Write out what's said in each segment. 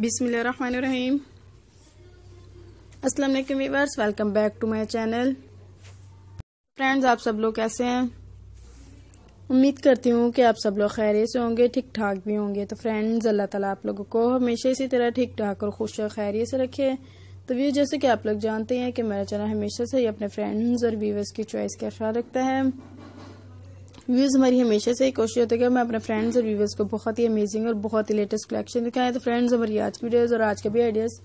बिसमीम अस्सलाम वालेकुम viewers welcome back to my channel friends आप सब लोग कैसे हैं उम्मीद करती हूँ कि आप सब लोग खैर से होंगे ठीक ठाक भी होंगे तो फ्रेंड्स अल्लाह ताला आप लोगों को हमेशा इसी तरह ठीक ठाक और खुश और खैरियत से रखे तो व्यू जैसे कि आप लोग जानते हैं कि मेरा चैनल हमेशा से ही अपने फ्रेंड्स और व्यूवर्स की चॉइस का ख्याल रखता है व्यूज़ हमारी हमेशा से ही कोशिश होती है कि मैं अपने फ्रेंड्स और व्यूवर्स को बहुत ही अमेजिंग और बहुत ही लेटेस्ट कलेक्शन दिखाएं तो फ्रेंड्स हमारी आज की वीडियोज़ और आज के भी आइडियाज़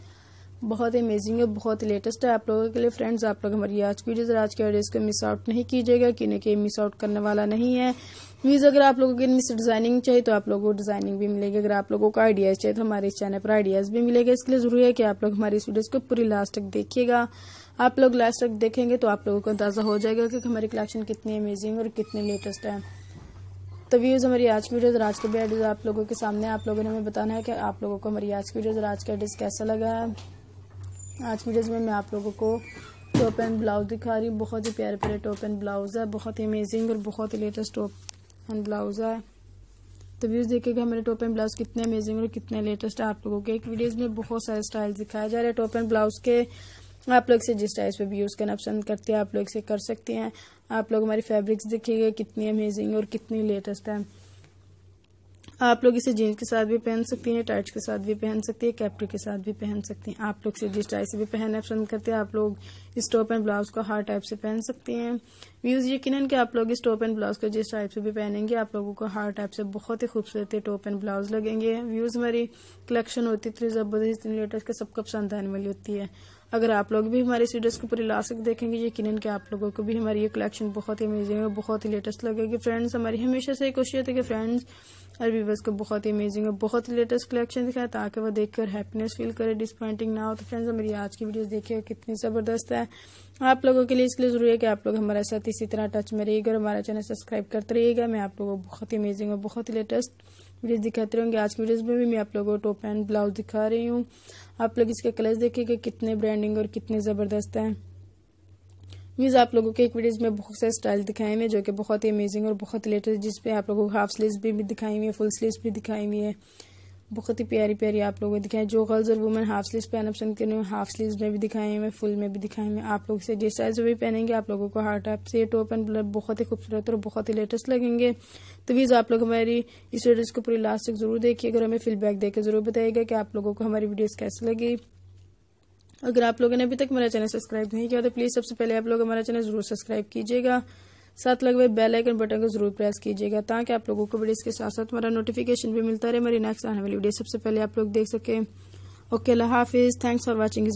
बहुत अमेजिंग है बहुत लेटेस्ट है आप लोगों के लिए फ्रेंड्स आप लोग हमारी आज की वीडियो आज के वीडियो को मिस आउट नहीं कीजिएगा क्योंकि की मिस आउट करने वाला नहीं है वीज़ अगर आप लोगों के मिस डिज़ाइनिंग चाहिए तो आप लोगों को डिज़ाइनिंग भी मिलेगी अगर आप लोगों को आइडियाज़ चाहिए तो हमारे इस चैनल पर आइडियाज़ भी मिलेगा इसके लिए ज़रूरी है कि आप लोग हमारी इस वीडियोज़ को पूरी लास्ट तक देखिएगा आप लोग लास्ट तक देखेंगे तो आप लोगों को अंदाज़ा हो जाएगा कि हमारी कलेक्शन कितनी अमेजिंग और कितनी लेटेस्ट है तो व्यूज़ हमारी आज की वीडियो और आज के बेडिज आप लोगों के सामने आप लोगों ने हमें बताना है कि आप लोगों को हमारी आज की वीडियो और आज का एडिज कैसा लगा है आज की वीडियोज़ में मैं आप लोगों को टॉप एंड ब्लाउज़ दिखा रही हूँ बहुत ही प्यारे प्यारे टॉप एंड ब्लाउज़ है बहुत ही अमेजिंग और बहुत ही लेटेस्ट टॉप एंड ब्लाउज़ है तो व्यूज़ देखेगा हमारे टॉप एंड ब्लाउज़ कितने अमेजिंग और कितने लेटेस्ट है आप लोगों के एक वीडियोज़ में बहुत सारे स्टाइल दिखाए जा रहे हैं टॉप एंड ब्लाउज़ के आप लोग से जिस टाइप पे भी यूज़ करना पसंद करते हैं आप लोग इसे कर सकते हैं आप लोग हमारी फैब्रिक्स देखिएगा कितनी अमेजिंग और कितनी लेटेस्ट है आप लोग इसे जीन्स के साथ भी पहन सकती हैं टाइट्स के साथ भी पहन सकती है कैप्री के साथ भी पहन सकती हैं आप लोग से जिस टाइप से भी पहनना पसंद करते हैं आप लोग इस टॉप एंड ब्लाउज को हर टाइप से पहन सकते हैं व्यूज यकीन कि आप लोग इस टॉप एंड ब्लाउज को जिस टाइप से भी पहनेंगे आप लोगों को हर टाइप से बहुत ही खूबसूरत टॉप एंड ब्लाउज लगेंगे व्यूज हमारी कलेक्शन होती है इतनी जबरदस्त इतनी लेटेस्ट के सबको पसंद आने वाली होती है अगर आप लोग भी हमारे इस को पूरी लास्ट तक देखेंगे यकीन कि आप लोगों को भी हमारी ये कलेक्शन बहुत ही अमेजिंग है बहुत ही लेटेस्ट लगेगी फ्रेंड्स हमारी हमेशा से कोशिश होती है कि फ्रेंड्स और व्यूवर्स को बहुत ही अमेजिंग है बहुत ही लेटेस्ट कलेक्शन दिखाए ताकि वो देखकर हैप्पीनेस फील करे डिसपॉइंटिंग ना हो तो फ्रेंड्स हमारी आज की वीडियो देखिए कितनी ज़बरदस्त है आप लोगों के लिए इसलिए ज़रूरी है कि आप लोग हमारे साथ इसी तरह टच में रहिएगा और हमारा चैनल सब्सक्राइब करते रहिएगा मैं आप लोगों को बहुत ही अमेजिंग और बहुत ही लेटेस्ट वीडियोज़ दिखाते रहूँगी आज की वीडियोज़ में भी मैं आप लोगों को टॉप एंड ब्लाउज दिखा रही हूँ आप लोग इसके कलर्स देखिए कितने ब्रांडिंग और कितने ज़बरदस्त हैं मीज़ आप लोगों के एक वीडियोज़ में बहुत से स्टाइल दिखाए हुए हैं जो कि बहुत ही अमेजिंग और बहुत लेटेस्ट जिसपे आप लोगों को हाफ स्लीव भी दिखाई हुई है फुल स्लीव भी दिखाई हुई है बहुत ही प्यारी प्यारी आप लोगों को दिखाएं जो गर्ल्स और वुमेन हाफ स्लीव पहनना पसंद कर हैं हाफ स्लीव में भी दिखाएं मैं फुल में भी दिखाएं मैं आप लोग से जिस साइज भी पहनेंगे आप लोगों को हार्ट टाइप से टॉप एंड ब्लर बहुत ही खूबसूरत और बहुत ही लेटेस्ट लगेंगे तो प्लीज़ आप लोग हमारी इस वीडियोज़ को पूरी लास्ट तक जरूर देखिए अगर हमें फीडबैक देकर ज़रूर बताएगा कि आप लोगों को हमारी वीडियोज़ कैसे लगी अगर आप लोगों ने अभी तक मेरा चैनल सब्सक्राइब नहीं किया तो प्लीज़ सबसे पहले आप लोग हमारा चैनल जरूर सब्सक्राइब कीजिएगा साथ लगे हुए बेल आइकन बटन को जरूर प्रेस कीजिएगा ताकि आप लोगों को वीडियोस के साथ साथ हमारा नोटिफिकेशन भी मिलता रहे मेरी नेक्स्ट आने वाली वीडियो सबसे पहले आप लोग देख सकें ओके अल्लाह हाफिज़ थैंक्स फॉर वॉचिंग